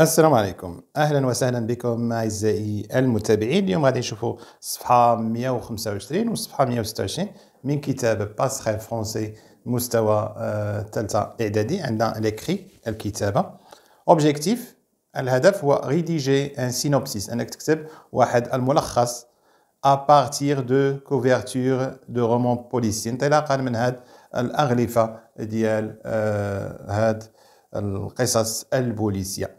السلام عليكم اهلا وسهلا بكم اعزائي المتابعين اليوم غادي نشوفوا صفحه 125 وصفحه 126 من كتاب باسخيل فرونسي مستوى ثالثه آه اعدادي عندنا ليكري الكتابه اوبجيكتيف الهدف هو ريديجي ان سينوبسيس انك تكتب واحد الملخص ا بارتير دو couverture دو رومان بوليسي انطلاقا من هاد الاغلفه ديال آه هاد القصص البوليسيه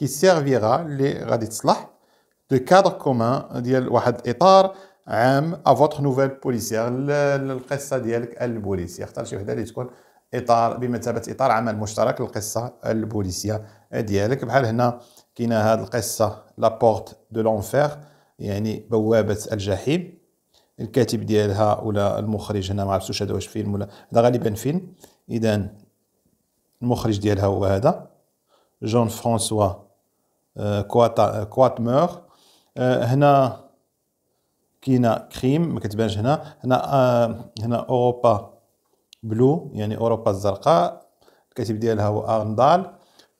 كي سيرفيرا اللي غادي تصلح دو كادر كومان ديال واحد اطار عام افوتر نوفيل بوليسيير القصه ديالك البوليسيه اختار شي وحده اللي تكون اطار بمثابه اطار عمل مشترك للقصه البوليسيه ديالك بحال هنا كاينه هاد القصه لابورت دو لونفير يعني بوابه الجحيم الكاتب ديالها ولا المخرج هنا ما عرفتوش هذا واش فيلم ولا هذا غالبا فيلم اذا المخرج ديالها هو هذا جون فرانسوا كوات مور هنا كاينه كريم ما كتبانش هنا هنا هنا اوروبا بلو يعني اوروبا الزرقاء الكاتب ديالها هو ارندال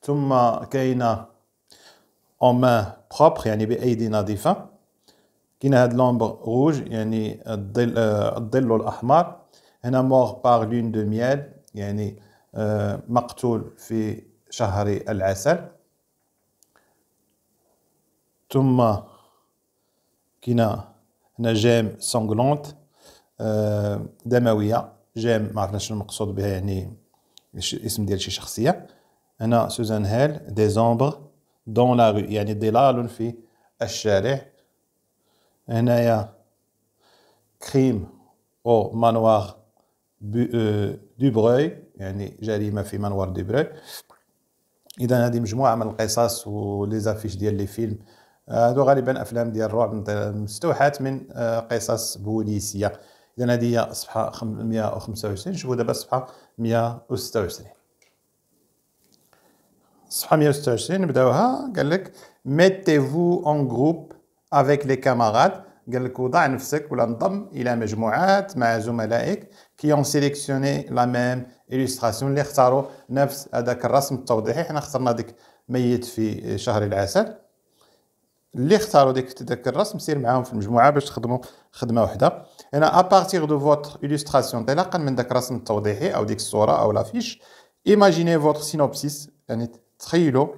ثم كاينه اون مان بروبر يعني بايدي نظيفه كاينه هاد لومبر روج يعني الظل الظل الاحمر هنا مور بار لون دو ميال يعني مقتول في شهر العسل ثم كاينه هنا جام سونغلونت آه، دمويه جام ما عرفناش شنو المقصود بها يعني اسم ديال شي شخصيه هنا سوزان هيل دي زومبر دون لا رو يعني ظلال في الشارع هنايا كريم او مانوار آه، دو دوبروي يعني جريمه في مانوار دو دوبروي اذا هذه مجموعه من القصص وليزافيش ديال لي فيلم هادو غالبا افلام ديال الرعب مستوحات من آه، قصص بوليسيه اذا هذه هي صفحه 125 شوفوا دابا الصفحه 126 صفحه 126 نبداوها قال لك فو اون جروب افيك لي كاماراد قال لك وضع نفسك ولا انضم الى مجموعات مع زملائك كي اون سيليكسيوني لا ميم الستراسيون اللي اختاروا نفس هذاك الرسم التوضيحي حنا اخترنا ديك ميت في شهر العسل اللي اختاروا ديك داك الرسم سير معاهم في المجموعه باش تخدموا خدمه وحده هنا ابارتيغ دو فوتر ايلستراسيون انطلاقا من داك الرسم التوضيحي او ديك الصوره او لافيش ايماجيني فوتر سينوبسيس يعني تخيلوا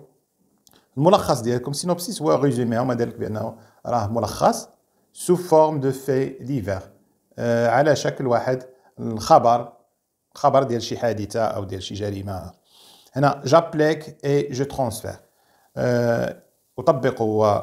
الملخص ديالكم سينوبسيس هو ريزومي هما دالك بانه راه ملخص سو فورم دو في ديفير على شكل واحد الخبر خبر ديال شي حادثه او ديال شي جريمه هنا جابليك اي جو ترونسفير آه وطبقوا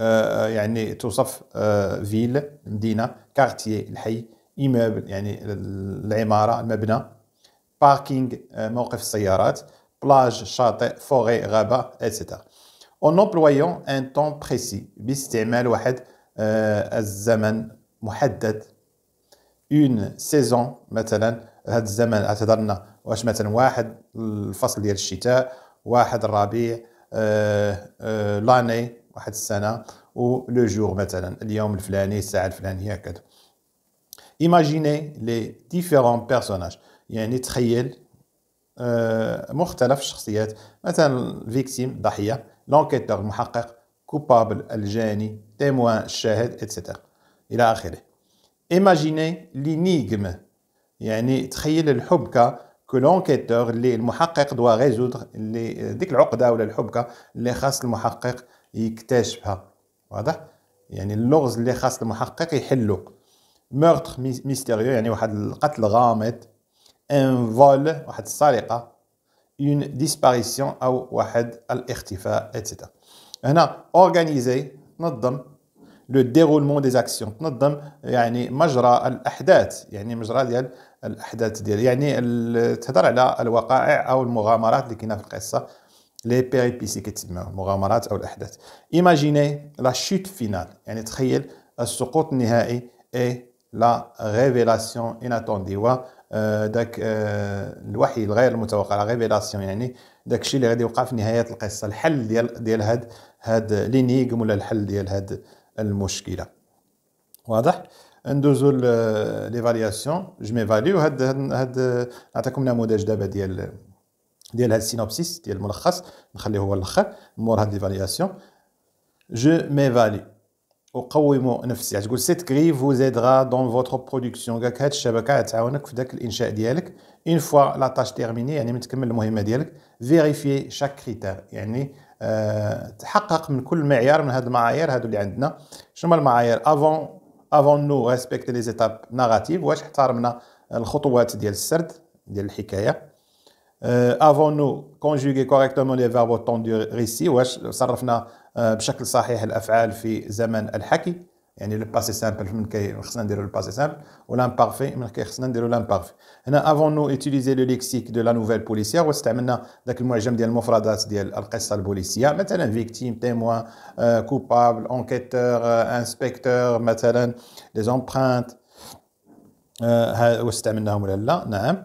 آه، يعني توصف آه، فيل مدينه كارتيي الحي ايموبل يعني العماره المبنى باركينغ آه، موقف السيارات بلاج شاطئ فوغي غابه etc. اون امبلويون ان temps بخيسي باستعمال واحد الزمن محدد اون سيزون مثلا هذا الزمن اعتذرنا واش مثلا واحد الفصل ديال الشتاء واحد الربيع لاني واحد السنه ولو جور مثلا اليوم الفلاني الساعه الفلانيه هكذا ايماجيني لي ديفيرون بيرسوناج يعني تخيل آه، مختلف الشخصيات مثلا الفيكتيم ضحيه لونكيتور المحقق كوبابل الجاني تيموان الشاهد اتسيتيرا الى اخره ايماجيني لينيغم يعني تخيل الحبكه كو لونكيتور اللي المحقق دوا ريزودر اللي ديك العقده ولا الحبكه اللي خاص المحقق يكتشفها واضح يعني اللغز اللي خاص المحقق يحلو ميرتر ميستيريو يعني واحد القتل غامض ان فول واحد السرقه اون ديسباريسيون او واحد الاختفاء اتسيتيرا هنا اورغانيزي تنظم لو ديرولمون دي زاكسيون تنظم يعني مجرى الاحداث يعني مجرى ديال الاحداث ديال يعني تهضر على الوقائع او المغامرات اللي كاينه في القصه لي بيريبيسي كتسمى المغامرات او الاحداث ايماجيني لا شوت فينال يعني تخيل السقوط النهائي اي لا ريفيلاسيون اتوندي هو داك الوحي الغير المتوقع لا ريفيلاسيون يعني داك الشيء اللي غادي يوقع في نهايه القصه الحل ديال ديال هاد هاد لينيغم ولا الحل ديال هاد المشكله واضح ندوزو ليفالياسيون جو فاليو هاد هاد نعطيكم نموذج دابا ديال ديال هاد السينوبسيس ديال الملخص نخليه هو الاخر مور هاد ليفالياسيون جو ميفالي اقوم نفسي تقول سيت كري فو زيدرا دون فوتر برودكسيون كاع هاد الشبكه تعاونك في داك الانشاء ديالك اون فوا لا تاش تيرميني يعني من تكمل المهمه ديالك فيريفي شاك كريتير يعني أه تحقق من كل معيار من هاد المعايير هادو اللي عندنا شنو هما المعايير افون افون نو ريسبكت لي زيتاب نيجاتيف واش احترمنا الخطوات ديال السرد ديال الحكايه avons-nous conjugué correctement les verbes au temps du récit avons avons بشكل صحيح الافعال في زمن الحكي يعني de سامبل من كي خصنا نديرو من كي خصنا نديرو هنا de واستعملنا المعجم ديال المفردات ديال القصه البوليسيه مثلا مثلا ولا لا نعم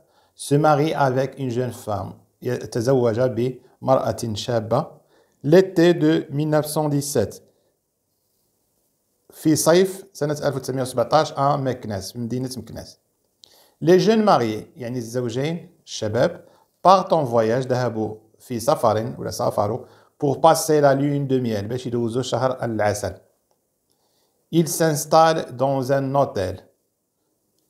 se marie avec une jeune femme, l'été de 1917. Saif, 1917 à Meknes, Les jeunes mariés, Yannis Zawjain, Shabab, partent en voyage d'Ahabou, fils Safarin, ou la Safaro, pour passer la lune de miel, Beshidouzo Shahar al-Asal. Ils s'installent dans un hôtel.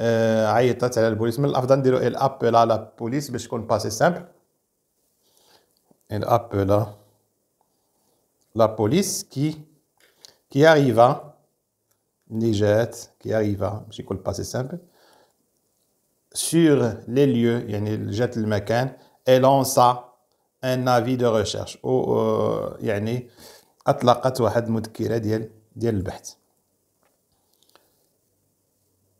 آه، عيطت على البوليس من الافضل نديرو الابل على البوليس باش يكون باسي سامبل الابل على لا بوليس كي كي اريفا لي جات كي اريفا باش يكون باسي سامبل sur les lieux, يعني جات المكان, et lança un avis de recherche. و يعني أطلقت واحد مذكرة ديال ديال البحث.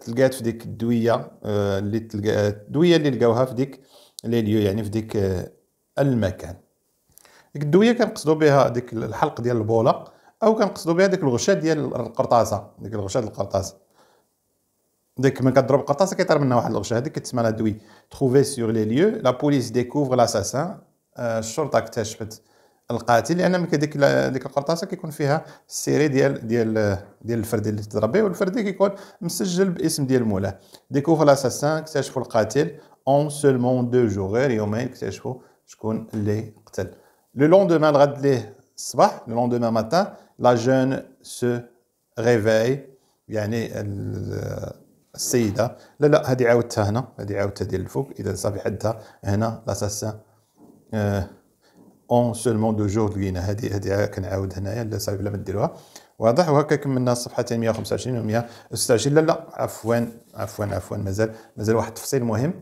تلقات آه، في ديك الدويه آه، اللي تلقى الدويه اللي لقاوها في ديك لي ليو يعني في ديك آه، المكان ديك الدويه كنقصدوا بها ديك الحلق ديال البوله او كنقصدوا بها ديك الغشاء ديال القرطاسه ديك الغشاء ديال القرطاسه ديك ملي كضرب القرطاسه كيطير منها واحد الغشاء هذيك كتسمى لا دوي تروفي سور لي ليو لا بوليس ديكوفر لاساسان الشرطه اكتشفت القاتل لان ملي كديك ديك القرطاسه كيكون فيها السيري ديال ديال ديال الفرد اللي تضرب به والفرد كيكون مسجل باسم ديال مولاه ديكوفر لاساسان اكتشفوا القاتل اون سولمون دو جور غير يومين اكتشفوا شكون اللي قتل لو لوندومان الغد ليه الصباح لو لوندومان ماتان لا جون سو ريفاي يعني السيده لا لا هذه عاودتها هنا هذه عاودتها ديال الفوق اذا صافي حدها هنا لاساسان أه اون سولمون دو جور لقينا هادي هادي كنعاود هنايا لا صعيب لا ما ديروها واضح وهكا كملنا الصفحه 125 و 126 لا لا عفوا عفوا عفوا مازال مازال واحد التفصيل مهم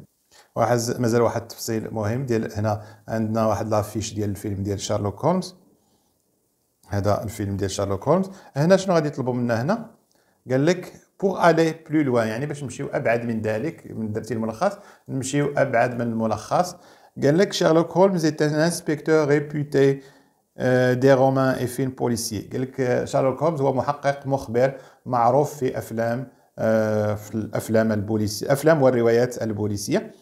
واحد مازال واحد التفصيل مهم ديال هنا عندنا واحد لافيش ديال الفيلم ديال شارلوك هولمز هذا الفيلم ديال شارلوك هولمز هنا شنو غادي يطلبوا منا هنا قال لك بوغ الي بلو لوان يعني باش نمشيو ابعد من ذلك من درتي الملخص نمشيو ابعد من الملخص قال لك شارلوك هولمز est ان inspecteur ريبوتي euh, des romans et films policiers قال لك شارلوك هولمز هو محقق مخبر معروف في افلام في الافلام البوليسيه افلام والروايات البوليسيه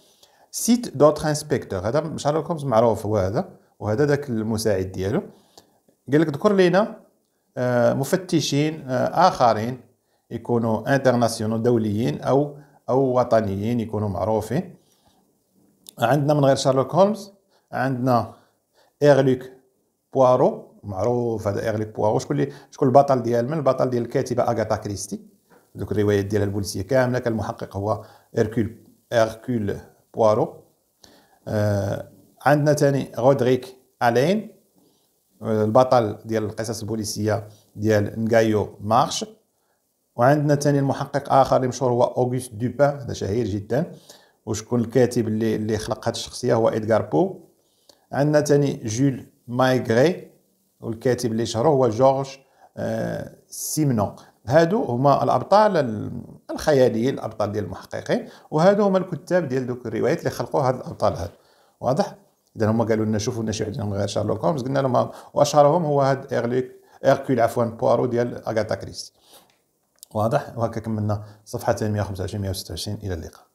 سيت دوتر انسبكتور هذا شارلوك هولمز معروف هو هذا وهذا ذاك المساعد ديالو قال لك ذكر لينا مفتشين اخرين يكونوا انترناسيونال دوليين او او وطنيين يكونوا معروفين عندنا من غير شارلوك هولمز عندنا ايرلوك بوارو معروف هذا ايرلوك بوارو شكون اللي شكون البطل ديال من البطل ديال الكاتبه اغاتا كريستي دوك الروايات ديالها البوليسيه كامله كان المحقق هو اركول اركول بوارو آه عندنا ثاني رودريك الين آه، البطل ديال القصص البوليسيه ديال نغايو مارش وعندنا ثاني المحقق اخر اللي مشهور هو اوغوست دوبان هذا شهير جدا وشكون الكاتب اللي اللي خلق هذه الشخصيه هو ادغار بو عندنا ثاني جول مايغري والكاتب اللي شهره هو جورج آه، سيمنو هادو هما الابطال الخياليين الابطال ديال المحققين وهادو هما الكتاب ديال دوك الروايات اللي خلقوا هاد الابطال هاد واضح اذا هما قالوا لنا شوفوا لنا شي واحد غير شارلوك هومز قلنا لهم واشهرهم هو هاد ايرليك ايركول عفوا بوارو ديال اغاتا كريستي واضح وهكا كملنا صفحه 125 126 الى اللقاء